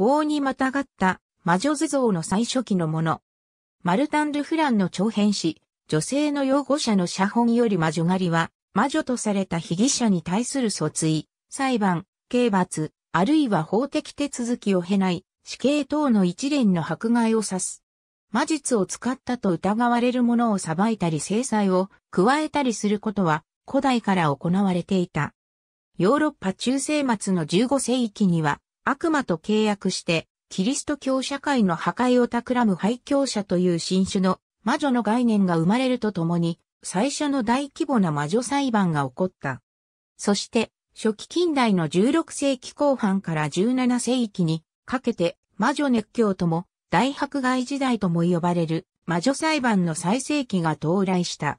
棒にまたがった魔女図像の最初期のもの。マルタン・ル・フランの長編誌、女性の擁護者の写本より魔女狩りは、魔女とされた被疑者に対する訴追、裁判、刑罰、あるいは法的手続きを経ない、死刑等の一連の迫害を指す。魔術を使ったと疑われる者を裁いたり制裁を加えたりすることは古代から行われていた。ヨーロッパ中世末の15世紀には悪魔と契約して、キリスト教社会の破壊を企む廃教者という新種の魔女の概念が生まれるとともに、最初の大規模な魔女裁判が起こった。そして、初期近代の16世紀後半から17世紀にかけて魔女熱狂とも大迫害時代とも呼ばれる魔女裁判の最盛期が到来した。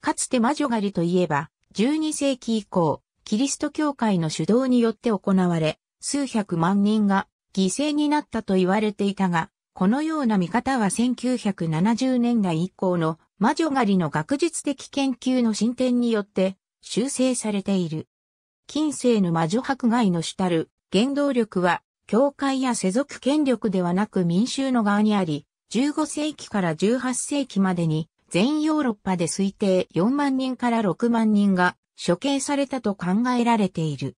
かつて魔女狩りといえば12世紀以降、キリスト教会の主導によって行われ、数百万人が犠牲になったと言われていたが、このような見方は1970年代以降の魔女狩りの学術的研究の進展によって修正されている。近世の魔女迫害の主たる原動力は、教会や世俗権力ではなく民衆の側にあり、15世紀から18世紀までに全ヨーロッパで推定4万人から6万人が処刑されたと考えられている。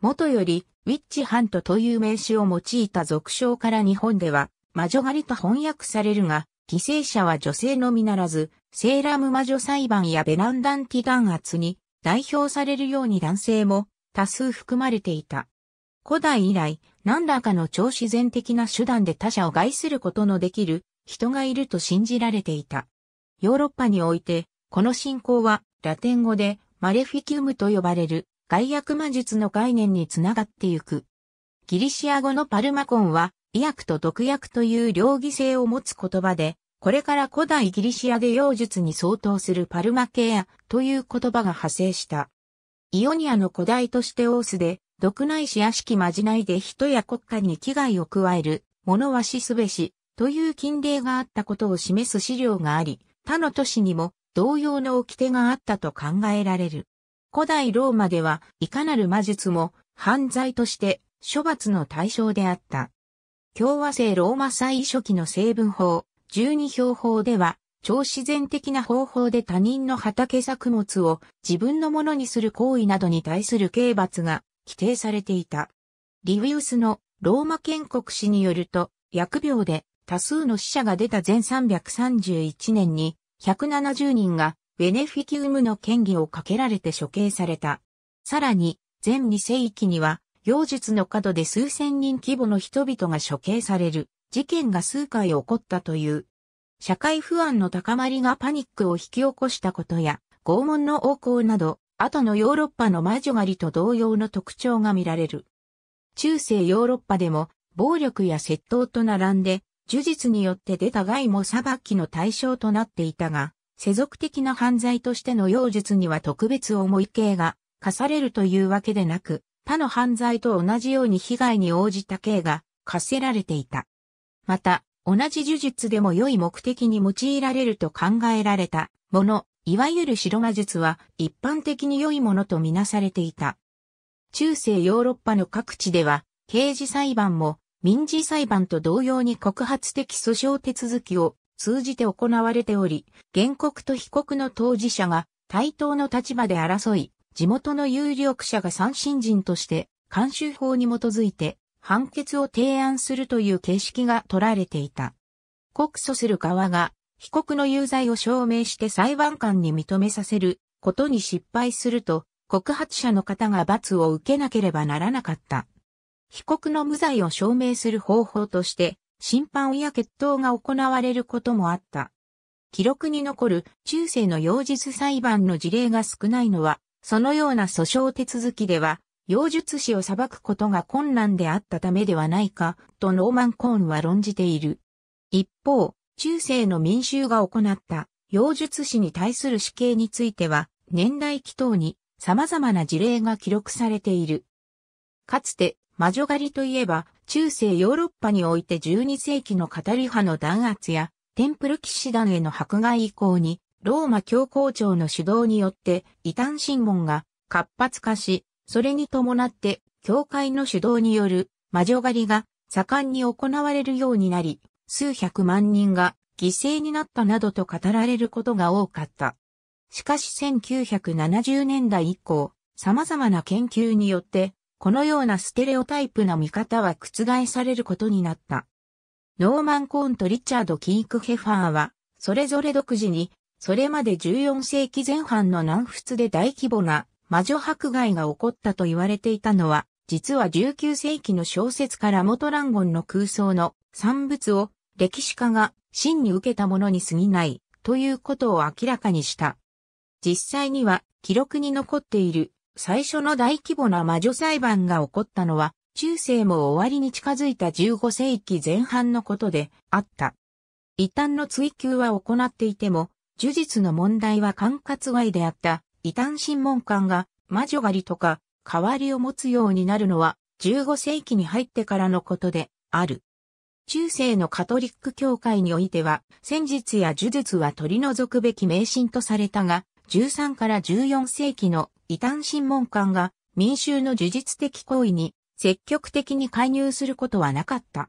もとよりウィッチハントという名詞を用いた俗称から日本では、魔女狩りと翻訳されるが、犠牲者は女性のみならず、セーラム魔女裁判やベランダンティ弾圧に代表されるように男性も多数含まれていた。古代以来、何らかの超自然的な手段で他者を害することのできる人がいると信じられていた。ヨーロッパにおいて、この信仰はラテン語でマレフィキウムと呼ばれる外薬魔術の概念につながってゆく。ギリシア語のパルマコンは、医薬と毒薬という両義性を持つ言葉で、これから古代ギリシアで妖術に相当するパルマケアという言葉が派生した。イオニアの古代都市テオースで、毒ないし悪しきまじないで人や国家に危害を加える、物はしすべし、という禁令があったことを示す資料があり、他の都市にも同様の掟があったと考えられる。古代ローマでは、いかなる魔術も犯罪として処罰の対象であった。共和制ローマ最初期の成分法、十二標法では、超自然的な方法で他人の畑作物を自分のものにする行為などに対する刑罰が規定されていた。リウィウスのローマ建国史によると、薬病で多数の死者が出た前331年に170人がベネフィキウムの権威をかけられて処刑された。さらに、全2世紀には、妖術の角で数千人規模の人々が処刑される事件が数回起こったという。社会不安の高まりがパニックを引き起こしたことや、拷問の横行など、後のヨーロッパの魔女狩りと同様の特徴が見られる。中世ヨーロッパでも、暴力や窃盗と並んで、呪術によって出た害も裁きの対象となっていたが、世俗的な犯罪としての妖術には特別重い刑が課されるというわけでなく、他の犯罪と同じように被害に応じた刑が課せられていた。また、同じ呪術でも良い目的に用いられると考えられたもの、いわゆる白魔術は一般的に良いものとみなされていた。中世ヨーロッパの各地では、刑事裁判も民事裁判と同様に告発的訴訟手続きを通じて行われており、原告と被告の当事者が対等の立場で争い、地元の有力者が三新人として、監修法に基づいて判決を提案するという形式が取られていた。告訴する側が被告の有罪を証明して裁判官に認めさせることに失敗すると、告発者の方が罰を受けなければならなかった。被告の無罪を証明する方法として、審判や決闘が行われることもあった。記録に残る中世の妖術裁判の事例が少ないのは、そのような訴訟手続きでは、妖術師を裁くことが困難であったためではないか、とノーマン・コーンは論じている。一方、中世の民衆が行った妖術師に対する死刑については、年代祈祷に様々な事例が記録されている。かつて魔女狩りといえば、中世ヨーロッパにおいて12世紀のカタリ派の弾圧や、テンプル騎士団への迫害以降に、ローマ教皇庁の主導によって、異端審問が活発化し、それに伴って、教会の主導による魔女狩りが盛んに行われるようになり、数百万人が犠牲になったなどと語られることが多かった。しかし1970年代以降、様々な研究によってこのようなステレオタイプな見方は覆されることになった。ノーマン・コーンとリチャード・キーク・ヘファーは、それぞれ独自に、それまで14世紀前半の南仏で大規模な魔女迫害が起こったと言われていたのは、実は19世紀の小説から元ランゴンの空想の産物を歴史家が真に受けたものに過ぎないということを明らかにした。実際には記録に残っている最初の大規模な魔女裁判が起こったのは、中世も終わりに近づいた15世紀前半のことであった。異端の追求は行っていても、呪術の問題は管轄外であった異端審問官が魔女狩りとか代わりを持つようになるのは15世紀に入ってからのことである。中世のカトリック教会においては、戦術や呪術は取り除くべき迷信とされたが、13から14世紀の異端審問官が民衆の呪術的行為に積極的に介入することはなかった。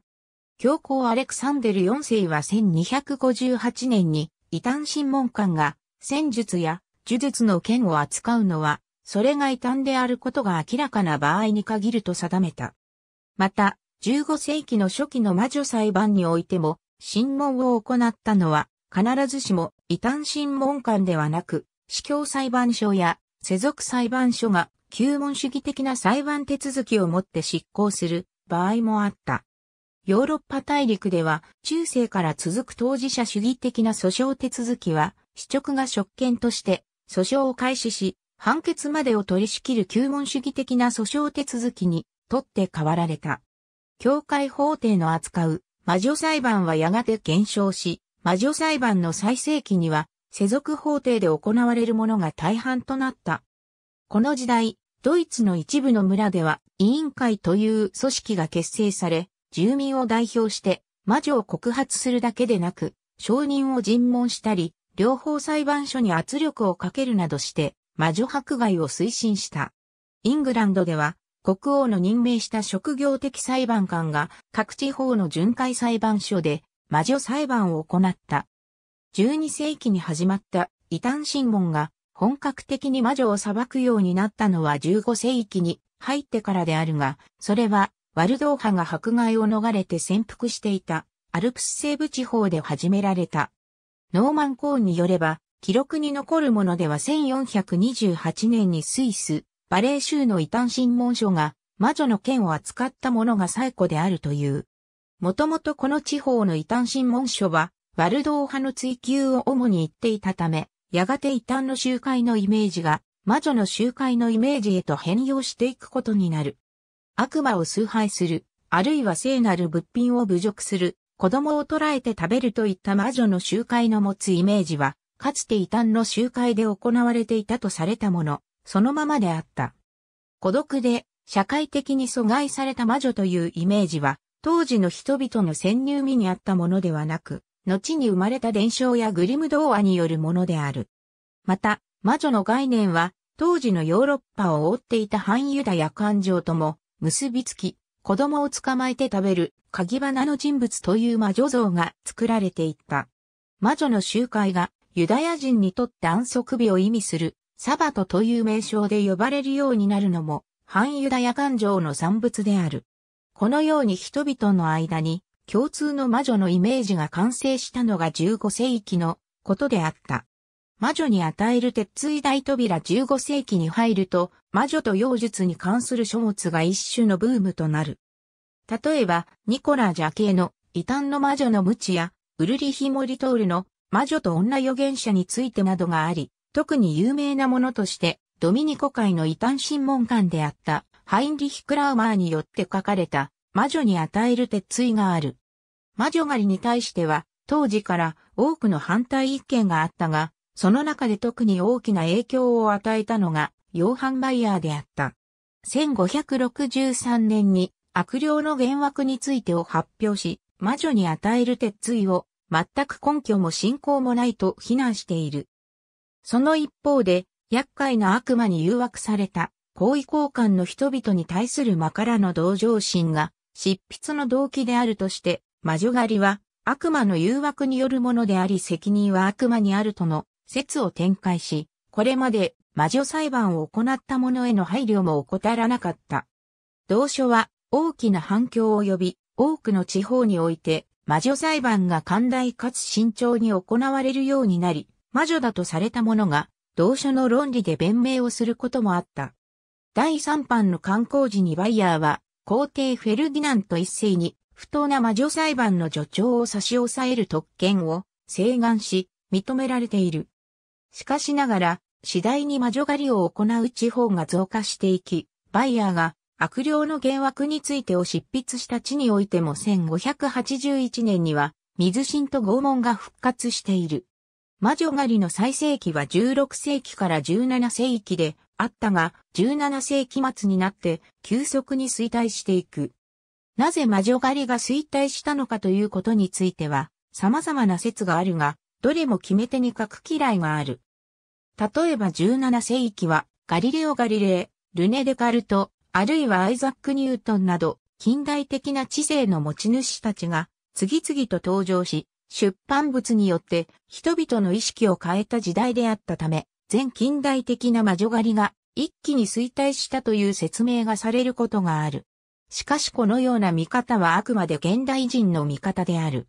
教皇アレクサンデル4世は1258年に異端審問官が戦術や呪術の剣を扱うのは、それが異端であることが明らかな場合に限ると定めた。また、15世紀の初期の魔女裁判においても、審問を行ったのは、必ずしも異端審問官ではなく、司教裁判所や世俗裁判所が旧文主義的な裁判手続きをもって執行する場合もあった。ヨーロッパ大陸では中世から続く当事者主義的な訴訟手続きは、市直が職権として訴訟を開始し、判決までを取り仕切る旧文主義的な訴訟手続きにとって変わられた。教会法廷の扱う魔女裁判はやがて減少し、魔女裁判の最盛期には世俗法廷で行われるものが大半となった。この時代、ドイツの一部の村では委員会という組織が結成され、住民を代表して魔女を告発するだけでなく、証人を尋問したり、両方裁判所に圧力をかけるなどして、魔女迫害を推進した。イングランドでは、国王の任命した職業的裁判官が各地方の巡回裁判所で魔女裁判を行った。12世紀に始まった異端審問が本格的に魔女を裁くようになったのは15世紀に入ってからであるが、それはワルドーハが迫害を逃れて潜伏していたアルプス西部地方で始められた。ノーマン・コーンによれば、記録に残るものでは1428年にスイス、バレー州の異端審問書が魔女の剣を扱ったものが最古であるという。もともとこの地方の異端審問書はバルドー派の追求を主に言っていたため、やがて異端の集会のイメージが、魔女の集会のイメージへと変容していくことになる。悪魔を崇拝する、あるいは聖なる物品を侮辱する、子供を捕らえて食べるといった魔女の集会の持つイメージは、かつて異端の集会で行われていたとされたもの、そのままであった。孤独で社会的に阻害された魔女というイメージは、当時の人々の潜入身にあったものではなく、後に生まれた伝承やグリム童話によるものである。また、魔女の概念は、当時のヨーロッパを覆っていた反ユダや感情とも結びつき、子供を捕まえて食べる鍵花の人物という魔女像が作られていった。魔女の集会がユダヤ人にとって安息日を意味するサバトという名称で呼ばれるようになるのも反ユダヤ感情の産物である。このように人々の間に共通の魔女のイメージが完成したのが15世紀のことであった。魔女に与える鉄槌大扉15世紀に入ると、魔女と妖術に関する書物が一種のブームとなる。例えば、ニコラ・ジャケの異端の魔女の無知や、ウルリヒ・モリトールの魔女と女預言者についてなどがあり、特に有名なものとして、ドミニコ会の異端審問官であった、ハインリヒ・クラウマーによって書かれた、魔女に与える鉄槌がある。魔女狩りに対しては、当時から多くの反対意見があったが、その中で特に大きな影響を与えたのが、ヨーハン・マイヤーであった。1563年に悪霊の幻惑についてを発表し、魔女に与える鉄槌を全く根拠も信仰もないと非難している。その一方で、厄介な悪魔に誘惑された、行為交換の人々に対する魔からの同情心が、執筆の動機であるとして、魔女狩りは悪魔の誘惑によるものであり責任は悪魔にあるとの説を展開し、これまで魔女裁判を行った者への配慮も怠らなかった。同書は大きな反響を呼び、多くの地方において魔女裁判が寛大かつ慎重に行われるようになり、魔女だとされた者が同書の論理で弁明をすることもあった。第3版の刊行時にバイヤーは皇帝フェルディナント一世に不当な魔女裁判の助長を差し押さえる特権を請願し、認められている。しかしながら、次第に魔女狩りを行う地方が増加していき、バイヤーが悪霊の幻惑についてを執筆した地においても1581年には、水神と拷問が復活している。魔女狩りの最盛期は16世紀から17世紀であったが、17世紀末になって急速に衰退していく。なぜ魔女狩りが衰退したのかということについては、様々な説があるが、どれも決め手に書く嫌いがある。例えば17世紀は、ガリレオ・ガリレイ、ルネ・デカルト、あるいはアイザック・ニュートンなど、近代的な知性の持ち主たちが、次々と登場し、出版物によって人々の意識を変えた時代であったため、全近代的な魔女狩りが一気に衰退したという説明がされることがある。しかしこのような見方はあくまで現代人の見方である。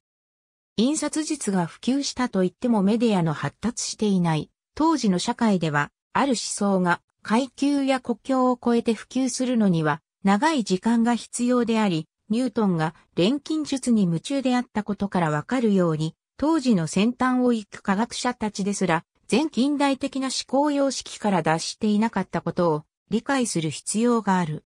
印刷術が普及したといってもメディアの発達していない、当時の社会では、ある思想が階級や国境を越えて普及するのには、長い時間が必要であり、ニュートンが錬金術に夢中であったことからわかるように、当時の先端を行く科学者たちですら、全近代的な思考様式から脱していなかったことを理解する必要がある。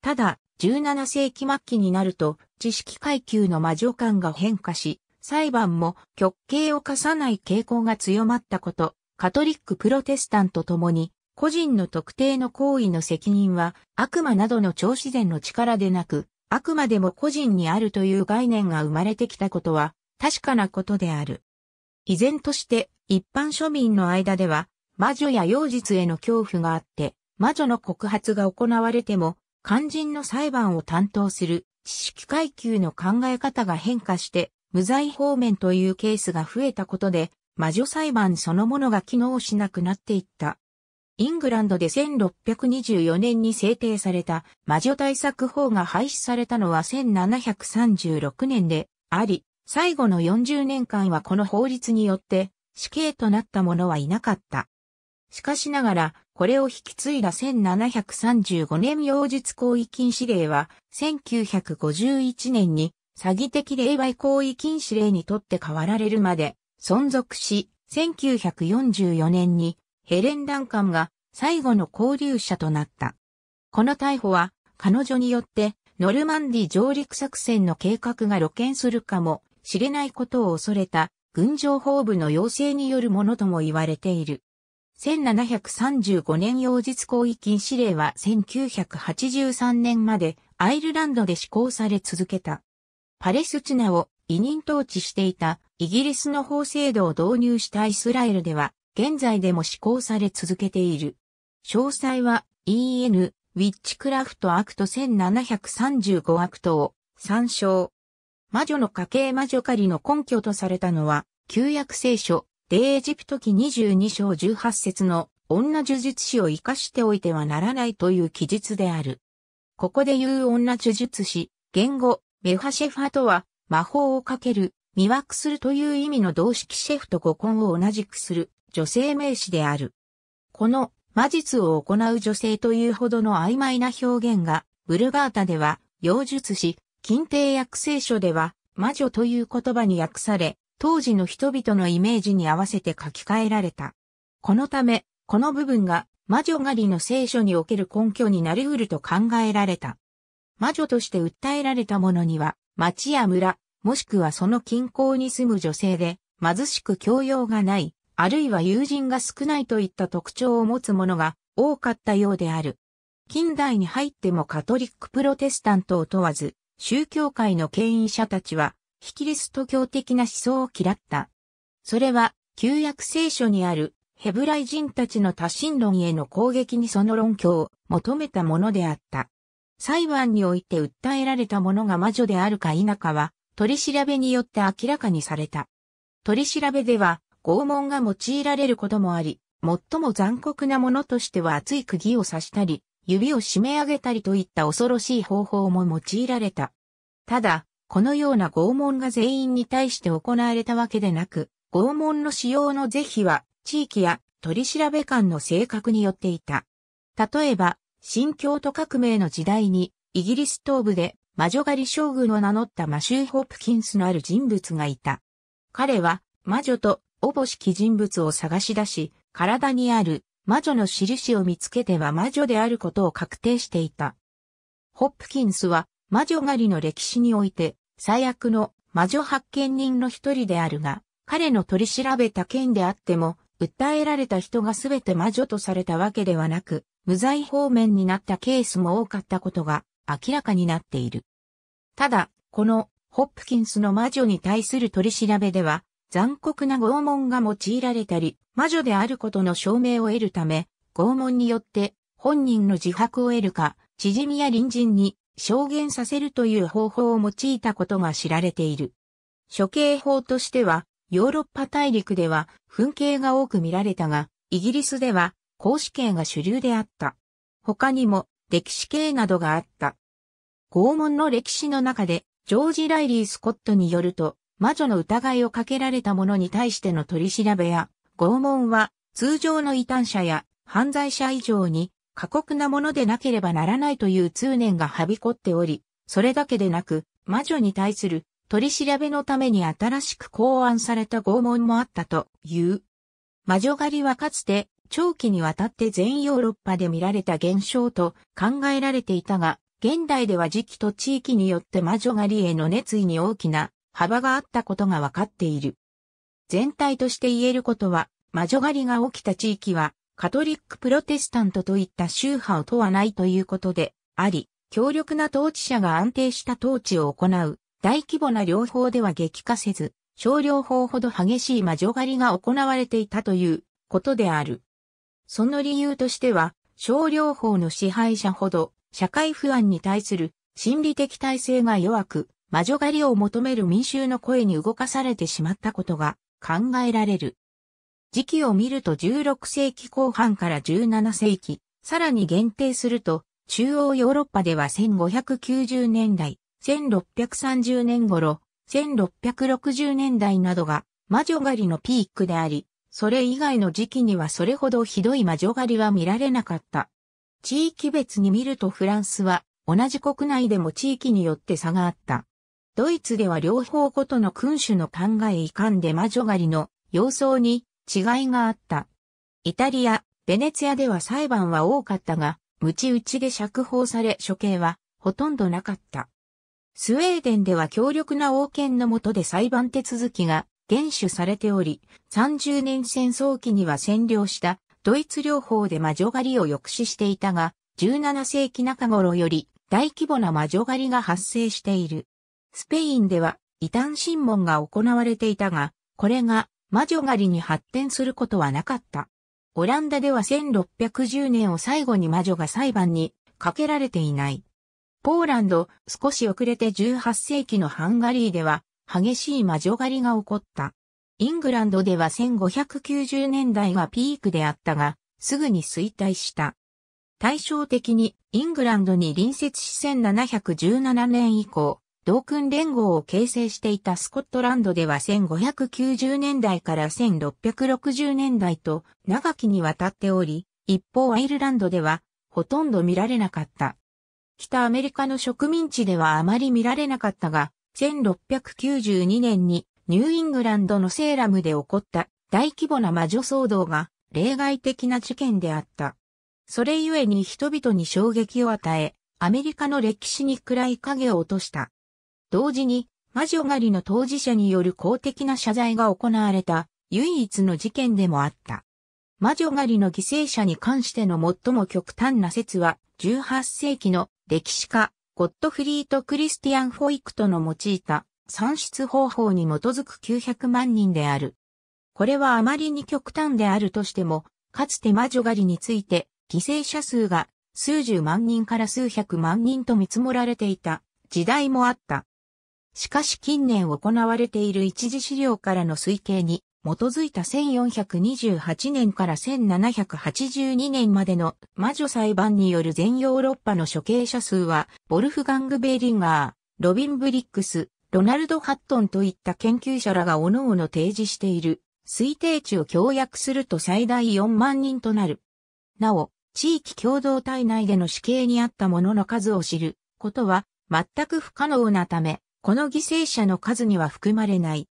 ただ、17世紀末期になると、知識階級の魔女感が変化し、裁判も極刑を課さない傾向が強まったこと、カトリック・プロテスタントともに、個人の特定の行為の責任は、悪魔などの超自然の力でなく、あくまでも個人にあるという概念が生まれてきたことは、確かなことである。依然として、一般庶民の間では、魔女や妖術への恐怖があって、魔女の告発が行われても、肝心の裁判を担当する知識階級の考え方が変化して、無罪方面というケースが増えたことで、魔女裁判そのものが機能しなくなっていった。イングランドで1624年に制定された魔女対策法が廃止されたのは1736年であり、最後の40年間はこの法律によって死刑となった者はいなかった。しかしながら、これを引き継いだ1735年妖術行為禁止令は、1951年に詐欺的霊媒行為禁止令にとって変わられるまで存続し、1944年にヘレン・ダンカンが最後の交流者となった。この逮捕は彼女によってノルマンディ上陸作戦の計画が露見するかもしれないことを恐れた軍情報部の要請によるものとも言われている。1735年用日行為禁止令は1983年までアイルランドで施行され続けた。パレスチナを委任統治していたイギリスの法制度を導入したイスラエルでは現在でも施行され続けている。詳細は EN ウィッチクラフトアクト1735アクトを参照。魔女の家系魔女狩りの根拠とされたのは旧約聖書デエジプト記22章18節の女呪術師を生かしておいてはならないという記述である。ここで言う女呪術師、言語、メファシェファとは、魔法をかける、魅惑するという意味の動式シェフと語根を同じくする女性名詞である。この魔術を行う女性というほどの曖昧な表現が、ブルガータでは、妖術師、近帝薬聖書では、魔女という言葉に訳され、当時の人々のイメージに合わせて書き換えられた。このため、この部分が魔女狩りの聖書における根拠になり得ると考えられた。魔女として訴えられた者には、町や村、もしくはその近郊に住む女性で、貧しく教養がない、あるいは友人が少ないといった特徴を持つ者が多かったようである。近代に入ってもカトリックプロテスタントを問わず、宗教界の権威者たちは、キリスト教的な思想を嫌った。それは、旧約聖書にあるヘブライ人たちの多神論への攻撃にその論教を求めたものであった。裁判において訴えられたものが魔女であるか否かは、取り調べによって明らかにされた。取り調べでは、拷問が用いられることもあり、最も残酷なものとしては熱い釘を刺したり、指を締め上げたりといった恐ろしい方法も用いられた。ただ、このような拷問が全員に対して行われたわけでなく、拷問の使用の是非は、地域や取調べ官の性格によっていた。例えば、新京都革命の時代に、イギリス東部で魔女狩り将軍を名乗ったマシュー・ホプキンスのある人物がいた。彼は、魔女とおぼしき人物を探し出し、体にある魔女の印を見つけては魔女であることを確定していた。ホップキンスは魔女狩りの歴史において、最悪の魔女発見人の一人であるが、彼の取り調べた件であっても、訴えられた人が全て魔女とされたわけではなく、無罪方面になったケースも多かったことが明らかになっている。ただ、このホップキンスの魔女に対する取り調べでは、残酷な拷問が用いられたり、魔女であることの証明を得るため、拷問によって本人の自白を得るか、縮みや隣人に証言させるという方法を用いたことが知られている。処刑法としては、ヨーロッパ大陸では噴刑が多く見られたが、イギリスでは公死刑が主流であった。他にも歴史刑などがあった。拷問の歴史の中で、ジョージ・ライリー・スコットによると、魔女の疑いをかけられた者に対しての取り調べや、拷問は通常の異端者や犯罪者以上に過酷なものでなければならないという通念がはびこっており、それだけでなく、魔女に対する取り調べのために新しく考案された拷問もあったという。魔女狩りはかつて長期にわたって全ヨーロッパで見られた現象と考えられていたが、現代では時期と地域によって魔女狩りへの熱意に大きな幅があったことがわかっている。全体として言えることは、魔女狩りが起きた地域はカトリックプロテスタントといった宗派を問わないということであり、強力な統治者が安定した統治を行う大規模な療法では激化せず、少量法ほど激しい魔女狩りが行われていたということである。その理由としては、少量法の支配者ほど社会不安に対する心理的体制が弱く、魔女狩りを求める民衆の声に動かされてしまったことが考えられる。時期を見ると16世紀後半から17世紀、さらに限定すると、中央ヨーロッパでは1590年代、1630年頃、1660年代などが魔女狩りのピークであり、それ以外の時期にはそれほどひどい魔女狩りは見られなかった。地域別に見るとフランスは同じ国内でも地域によって差があった。ドイツでは両方ごとの君主の考え遺憾で魔女狩りの様相に違いがあった。イタリア、ベネツィアでは裁判は多かったが、無知打ちで釈放され処刑はほとんどなかった。スウェーデンでは強力な王権の下で裁判手続きが厳守されており、30年戦争期には占領したドイツ領法で魔女狩りを抑止していたが、17世紀中頃より大規模な魔女狩りが発生している。スペインでは異端審問が行われていたが、これが魔女狩りに発展することはなかった。オランダでは1610年を最後に魔女が裁判にかけられていない。ポーランド、少し遅れて18世紀のハンガリーでは、激しい魔女狩りが起こった。イングランドでは1590年代がピークであったが、すぐに衰退した。対照的にイングランドに隣接し1717年以降、同訓連合を形成していたスコットランドでは1590年代から1660年代と長きにわたっており、一方アイルランドではほとんど見られなかった。北アメリカの植民地ではあまり見られなかったが、1692年にニューイングランドのセーラムで起こった大規模な魔女騒動が例外的な事件であった。それゆえに人々に衝撃を与え、アメリカの歴史に暗い影を落とした。同時に、魔女狩りの当事者による公的な謝罪が行われた唯一の事件でもあった。魔女狩りの犠牲者に関しての最も極端な説は、18世紀の歴史家、ゴッドフリート・クリスティアン・フォイクトの用いた算出方法に基づく900万人である。これはあまりに極端であるとしても、かつて魔女狩りについて犠牲者数が数十万人から数百万人と見積もられていた時代もあった。しかし近年行われている一次資料からの推計に基づいた1428年から1782年までの魔女裁判による全ヨーロッパの処刑者数は、ボルフガング・ベーリンガー、ロビン・ブリックス、ロナルド・ハットンといった研究者らが各々提示している推定値を協約すると最大4万人となる。なお、地域共同体内での死刑にあった者の数を知ることは全く不可能なため、この犠牲者の数には含まれない。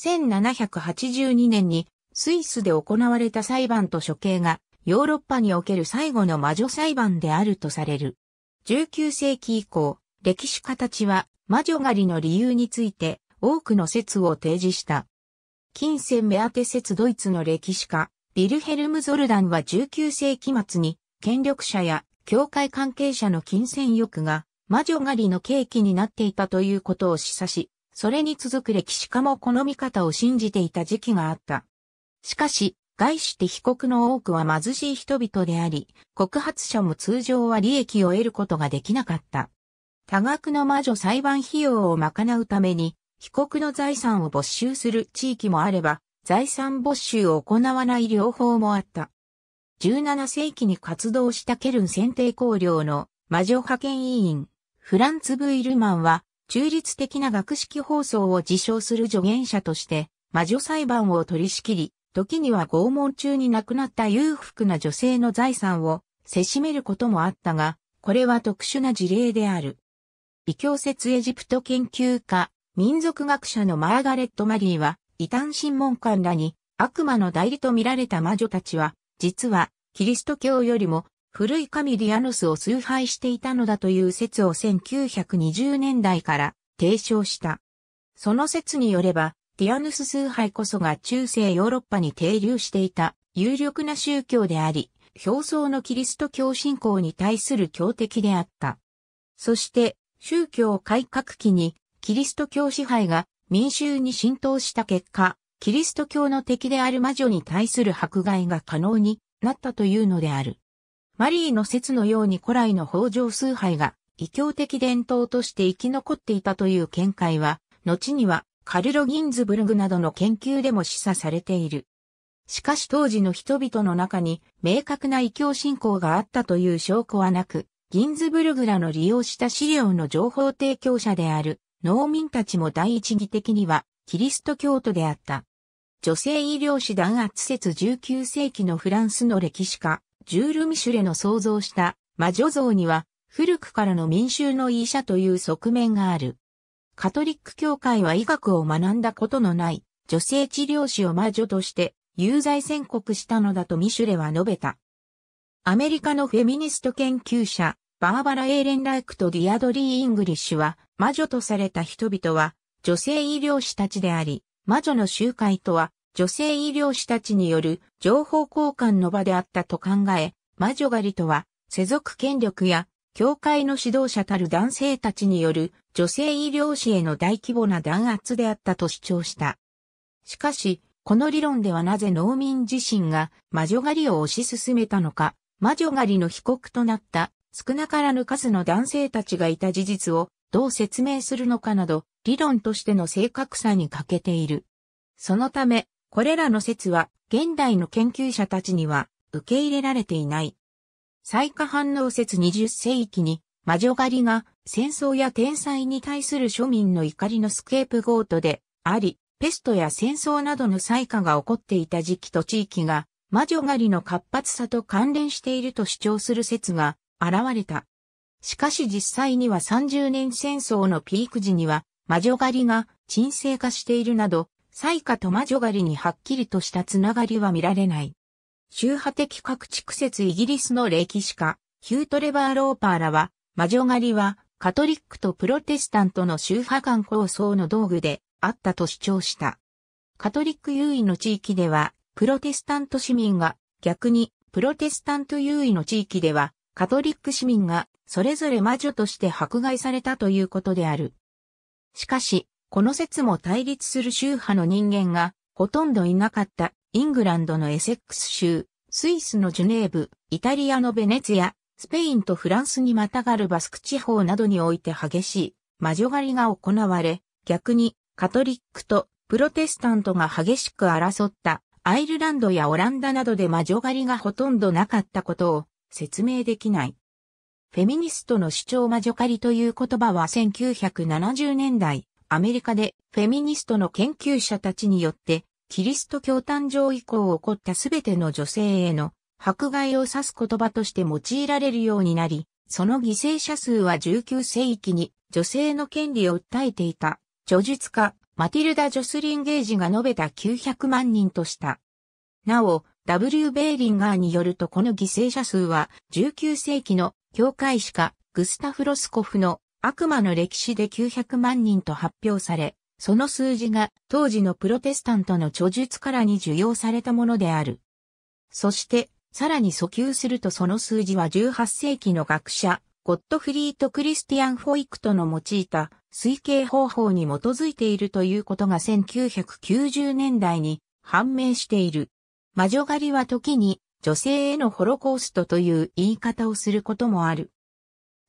1782年にスイスで行われた裁判と処刑がヨーロッパにおける最後の魔女裁判であるとされる。19世紀以降、歴史家たちは魔女狩りの理由について多くの説を提示した。金銭目当て説ドイツの歴史家、ビルヘルム・ゾルダンは19世紀末に権力者や教会関係者の金銭欲が魔女狩りの契機になっていたということを示唆し、それに続く歴史家もこの見方を信じていた時期があった。しかし、外して被告の多くは貧しい人々であり、告発者も通常は利益を得ることができなかった。多額の魔女裁判費用を賄うために、被告の財産を没収する地域もあれば、財産没収を行わない両方もあった。17世紀に活動したケルン選定公領の魔女派遣委員、フランツ・ブイルマンは、中立的な学識放送を自称する助言者として、魔女裁判を取り仕切り、時には拷問中に亡くなった裕福な女性の財産をせしめることもあったが、これは特殊な事例である。異教説エジプト研究家、民族学者のマーガレット・マリーは、異端審問官らに悪魔の代理と見られた魔女たちは、実はキリスト教よりも古い神ディアヌスを崇拝していたのだという説を1920年代から提唱した。その説によれば、ディアヌス崇拝こそが中世ヨーロッパに停留していた有力な宗教であり、表層のキリスト教信仰に対する強敵であった。そして、宗教改革期にキリスト教支配が民衆に浸透した結果、キリスト教の敵である魔女に対する迫害が可能になったというのである。マリーの説のように古来の法上崇拝が異教的伝統として生き残っていたという見解は、後にはカルロ・ギンズブルグなどの研究でも示唆されている。しかし当時の人々の中に明確な異教信仰があったという証拠はなく、ギンズブルグらの利用した資料の情報提供者である農民たちも第一義的にはキリスト教徒であった。女性医療師弾圧説19世紀のフランスの歴史家、ジュール・ミシュレの創造した魔女像には古くからの民衆の医者という側面がある。カトリック教会は医学を学んだことのない女性治療師を魔女として有罪宣告したのだとミシュレは述べた。アメリカのフェミニスト研究者、バーバラ・エーレン・ライクとディアドリー・イングリッシュは、魔女とされた人々は、女性医療師たちであり、魔女の集会とは、女性医療師たちによる情報交換の場であったと考え、魔女狩りとは、世俗権力や、教会の指導者たる男性たちによる女性医療士への大規模な弾圧であったと主張した。しかし、この理論ではなぜ農民自身が魔女狩りを推し進めたのか、魔女狩りの被告となった少なからぬ数の男性たちがいた事実をどう説明するのかなど、理論としての正確さに欠けている。そのため、これらの説は現代の研究者たちには受け入れられていない。再化反応説20世紀に魔女狩りが戦争や天災に対する庶民の怒りのスケープゴートであり、ペストや戦争などの災禍が起こっていた時期と地域が魔女狩りの活発さと関連していると主張する説が現れた。しかし実際には30年戦争のピーク時には魔女狩りが沈静化しているなどサイカと魔女狩りにはっきりとしたつながりは見られない。宗派的各地区説イギリスの歴史家、ヒュートレバー・ローパーらは、魔女狩りは、カトリックとプロテスタントの宗派間構想の道具であったと主張した。カトリック優位の地域では、プロテスタント市民が、逆に、プロテスタント優位の地域では、カトリック市民が、それぞれ魔女として迫害されたということである。しかし、この説も対立する宗派の人間がほとんどいなかったイングランドのエセックス州、スイスのジュネーブ、イタリアのベネツィア、スペインとフランスにまたがるバスク地方などにおいて激しい魔女狩りが行われ、逆にカトリックとプロテスタントが激しく争ったアイルランドやオランダなどで魔女狩りがほとんどなかったことを説明できない。フェミニストの主張魔女狩りという言葉は1970年代アメリカでフェミニストの研究者たちによって、キリスト教誕生以降起こったすべての女性への迫害を指す言葉として用いられるようになり、その犠牲者数は19世紀に女性の権利を訴えていた、著述家、マティルダ・ジョスリン・ゲージが述べた900万人とした。なお、W. ベーリンガーによるとこの犠牲者数は19世紀の教会史家グスタフ・ロスコフの悪魔の歴史で900万人と発表され、その数字が当時のプロテスタントの著述からに受容されたものである。そして、さらに訴求するとその数字は18世紀の学者、ゴットフリート・クリスティアン・フォイクトの用いた推計方法に基づいているということが1990年代に判明している。魔女狩りは時に女性へのホロコーストという言い方をすることもある。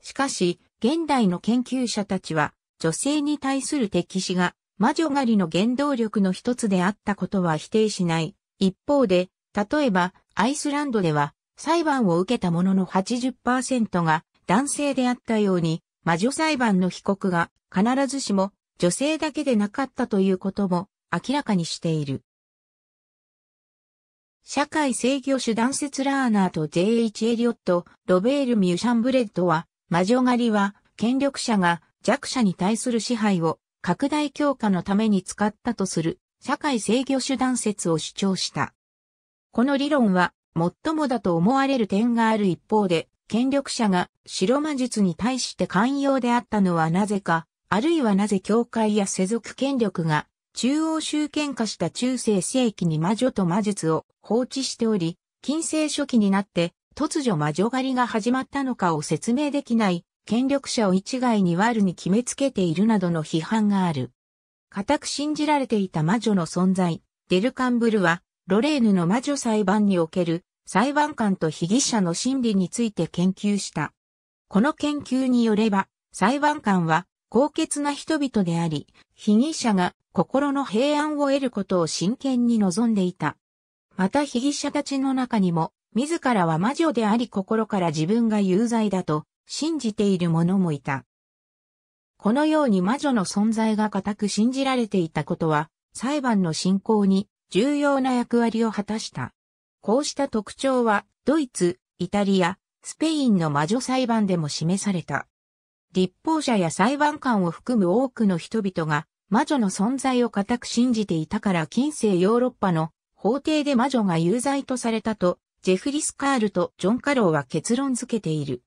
しかし、現代の研究者たちは、女性に対する敵視が、魔女狩りの原動力の一つであったことは否定しない。一方で、例えば、アイスランドでは、裁判を受けたものの80%が男性であったように、魔女裁判の被告が必ずしも女性だけでなかったということも明らかにしている。社会制御手段説ラーナーと J.H. エリオット、ロベール・ミュシャンブレッドは、魔女狩りは、権力者が弱者に対する支配を拡大強化のために使ったとする社会制御手段説を主張した。この理論は、最もだと思われる点がある一方で、権力者が白魔術に対して寛容であったのはなぜか、あるいはなぜ教会や世俗権力が中央集権化した中世世紀に魔女と魔術を放置しており、近世初期になって突如魔女狩りが始まったのかを説明できない権力者を一概に悪に決めつけているなどの批判がある。固く信じられていた魔女の存在、デルカンブルは、ロレーヌの魔女裁判における裁判官と被疑者の心理について研究した。この研究によれば、裁判官は高潔な人々であり、被疑者が心の平安を得ることを真剣に望んでいた。また被疑者たちの中にも自らは魔女であり心から自分が有罪だと信じている者もいた。このように魔女の存在が固く信じられていたことは、裁判の進行に重要な役割を果たした。こうした特徴は、ドイツ、イタリア、スペインの魔女裁判でも示された。立法者や裁判官を含む多くの人々が、魔女の存在を固く信じていたから近世ヨーロッパの法廷で魔女が有罪とされたとジェフリス・カールとジョン・カローは結論付けている。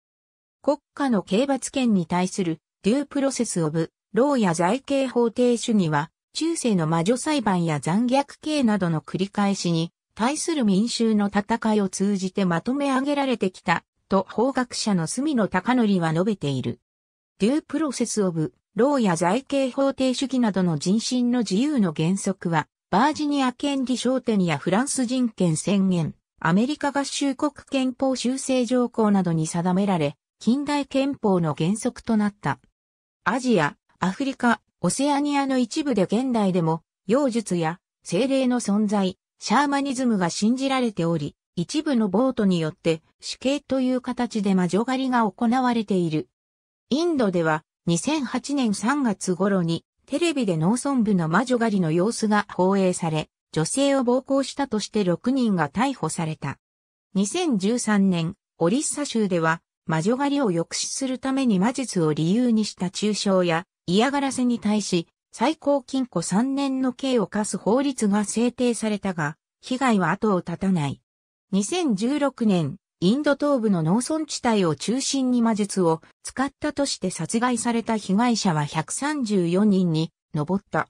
国家の刑罰権に対するデュープロセス・オブ・ローや財刑法廷主義は、中世の魔女裁判や残虐刑などの繰り返しに対する民衆の戦いを通じてまとめ上げられてきた、と法学者の隅野隆則は述べている。デュープロセス・オブ・ローや財刑法廷主義などの人身の自由の原則は、バージニア権利商店やフランス人権宣言、アメリカ合衆国憲法修正条項などに定められ、近代憲法の原則となった。アジア、アフリカ、オセアニアの一部で現代でも、妖術や精霊の存在、シャーマニズムが信じられており、一部のボートによって死刑という形で魔女狩りが行われている。インドでは2008年3月頃にテレビで農村部の魔女狩りの様子が放映され、女性を暴行したとして6人が逮捕された。2013年、オリッサ州では、魔女狩りを抑止するために魔術を理由にした中傷や嫌がらせに対し、最高禁錮3年の刑を課す法律が制定されたが、被害は後を絶たない。2016年、インド東部の農村地帯を中心に魔術を使ったとして殺害された被害者は134人に上った。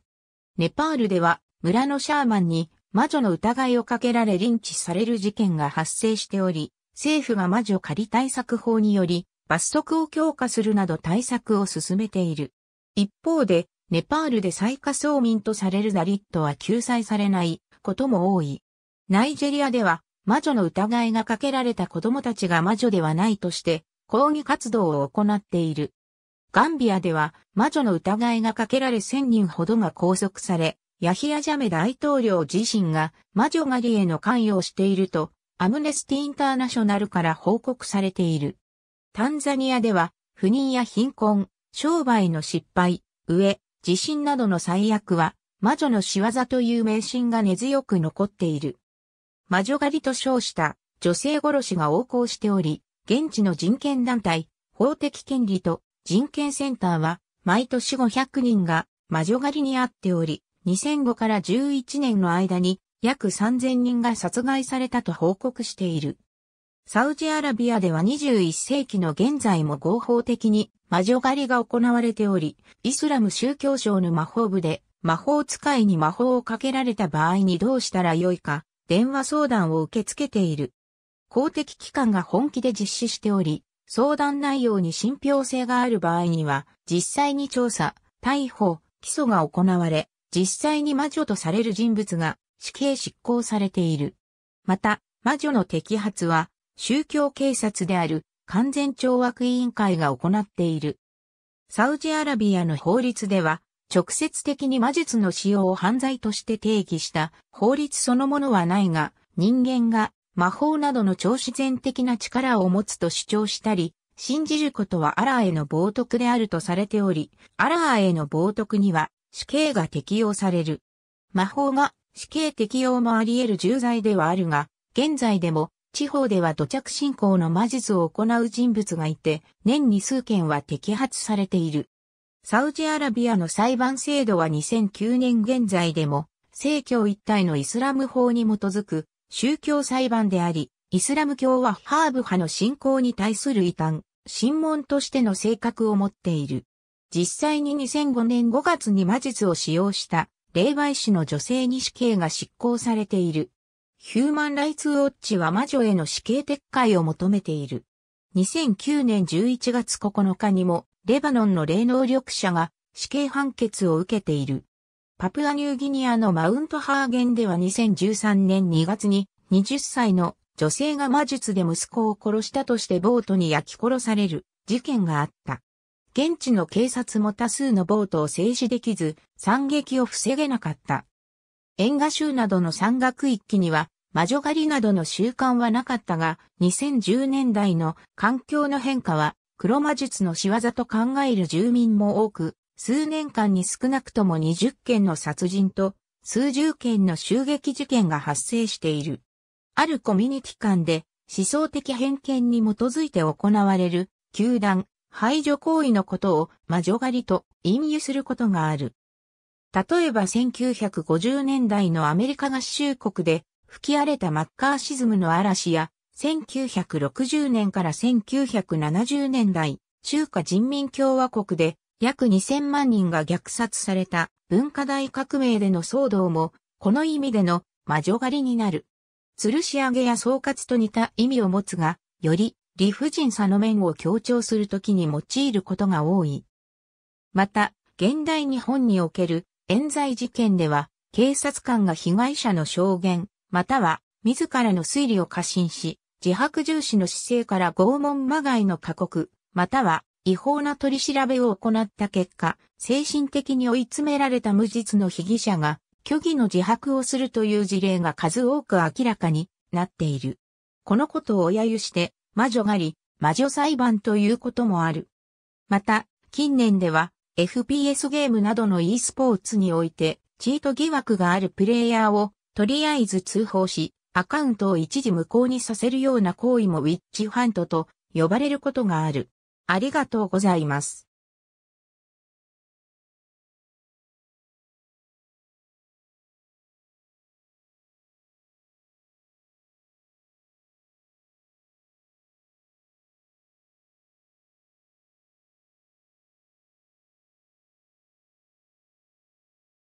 ネパールでは村のシャーマンに魔女の疑いをかけられリンチされる事件が発生しており、政府が魔女仮対策法により罰則を強化するなど対策を進めている。一方で、ネパールで最下層民とされるダリットは救済されないことも多い。ナイジェリアでは魔女の疑いがかけられた子供たちが魔女ではないとして抗議活動を行っている。ガンビアでは魔女の疑いがかけられ1000人ほどが拘束され、ヤヒヤ・ジャメ大統領自身が魔女狩りへの関与をしていると、アムネスティ・インターナショナルから報告されている。タンザニアでは、不妊や貧困、商売の失敗、飢え、地震などの最悪は、魔女の仕業という迷信が根強く残っている。魔女狩りと称した女性殺しが横行しており、現地の人権団体、法的権利と人権センターは、毎年500人が魔女狩りにあっており、2005から11年の間に約3000人が殺害されたと報告している。サウジアラビアでは21世紀の現在も合法的に魔女狩りが行われており、イスラム宗教省の魔法部で魔法使いに魔法をかけられた場合にどうしたらよいか、電話相談を受け付けている。公的機関が本気で実施しており、相談内容に信憑性がある場合には、実際に調査、逮捕、起訴が行われ、実際に魔女とされる人物が死刑執行されている。また、魔女の摘発は宗教警察である完全懲悪委員会が行っている。サウジアラビアの法律では、直接的に魔術の使用を犯罪として定義した法律そのものはないが、人間が魔法などの超自然的な力を持つと主張したり、信じることはアラーへの冒涜であるとされており、アラーへの冒涜には死刑が適用される。魔法が死刑適用もあり得る重罪ではあるが、現在でも地方では土着信仰の魔術を行う人物がいて、年に数件は摘発されている。サウジアラビアの裁判制度は2009年現在でも、政教一体のイスラム法に基づく宗教裁判であり、イスラム教はハーブ派の信仰に対する異端、審問としての性格を持っている。実際に2005年5月に魔術を使用した霊媒師の女性に死刑が執行されている。ヒューマン・ライツ・ウォッチは魔女への死刑撤回を求めている。2009年11月9日にも、レバノンの霊能力者が死刑判決を受けている。パプアニューギニアのマウントハーゲンでは2013年2月に20歳の女性が魔術で息子を殺したとしてボートに焼き殺される事件があった。現地の警察も多数のボートを制止できず、惨劇を防げなかった。沿岸州などの山岳一揆には、魔女狩りなどの習慣はなかったが、2010年代の環境の変化は、黒魔術の仕業と考える住民も多く、数年間に少なくとも20件の殺人と、数十件の襲撃事件が発生している。あるコミュニティ間で、思想的偏見に基づいて行われる、球団、排除行為のことを魔女狩りと隠喩することがある。例えば1950年代のアメリカ合衆国で吹き荒れたマッカーシズムの嵐や、1960年から1970年代、中華人民共和国で約2000万人が虐殺された文化大革命での騒動も、この意味での魔女狩りになる。吊るし上げや総括と似た意味を持つが、より理不尽さの面を強調するときに用いることが多い。また、現代日本における冤罪事件では、警察官が被害者の証言、または自らの推理を過信し、自白重視の姿勢から拷問まがいの過酷、または違法な取り調べを行った結果、精神的に追い詰められた無実の被疑者が虚偽の自白をするという事例が数多く明らかになっている。このことを親揄して、魔女狩り、魔女裁判ということもある。また、近年では FPS ゲームなどの e スポーツにおいて、チート疑惑があるプレイヤーを、とりあえず通報し、アカウントを一時無効にさせるような行為もウィッチハントと呼ばれることがある。ありがとうございます。